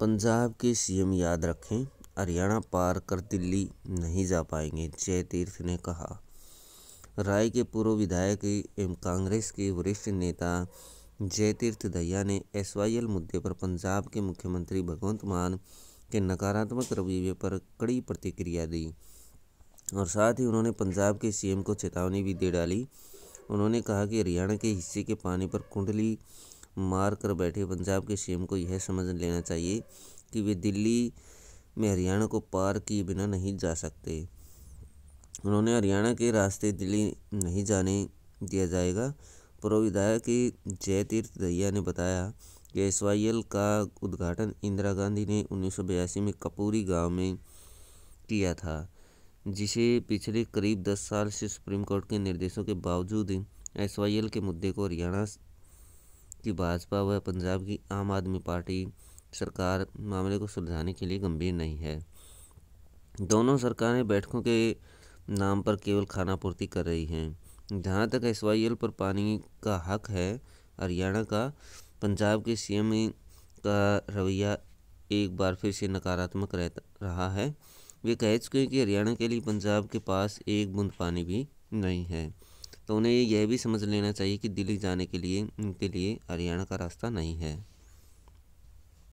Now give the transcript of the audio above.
पंजाब के सीएम याद रखें हरियाणा पार कर दिल्ली नहीं जा पाएंगे जयतीर्थ ने कहा राय के पूर्व विधायक एवं कांग्रेस के वरिष्ठ नेता जयतीर्थ दहिया ने एस मुद्दे पर पंजाब के मुख्यमंत्री भगवंत मान के नकारात्मक रवैये पर कड़ी प्रतिक्रिया दी और साथ ही उन्होंने पंजाब के सीएम को चेतावनी भी दे डाली उन्होंने कहा कि हरियाणा के हिस्से के पानी पर कुंडली मार कर बैठे पंजाब के सीएम को यह समझ लेना चाहिए कि वे दिल्ली में हरियाणा को पार किए बिना नहीं जा सकते उन्होंने हरियाणा के रास्ते दिल्ली नहीं जाने दिया जाएगा पूर्व विधायक जयतीर्थ दहिया ने बताया कि एस का उद्घाटन इंदिरा गांधी ने उन्नीस में कपूरी गांव में किया था जिसे पिछले करीब दस साल से सुप्रीम कोर्ट के निर्देशों के बावजूद एस के मुद्दे को हरियाणा कि भाजपा व पंजाब की आम आदमी पार्टी सरकार मामले को सुलझाने के लिए गंभीर नहीं है दोनों सरकारें बैठकों के नाम पर केवल खानापूर्ति कर रही हैं जहां तक एस पर पानी का हक है हरियाणा का पंजाब के सीएम का रवैया एक बार फिर से नकारात्मक रह रहा है वे कह चुके हैं कि हरियाणा के लिए पंजाब के पास एक बूंद पानी भी नहीं है तो उन्हें यह भी समझ लेना चाहिए कि दिल्ली जाने के लिए उनके लिए हरियाणा का रास्ता नहीं है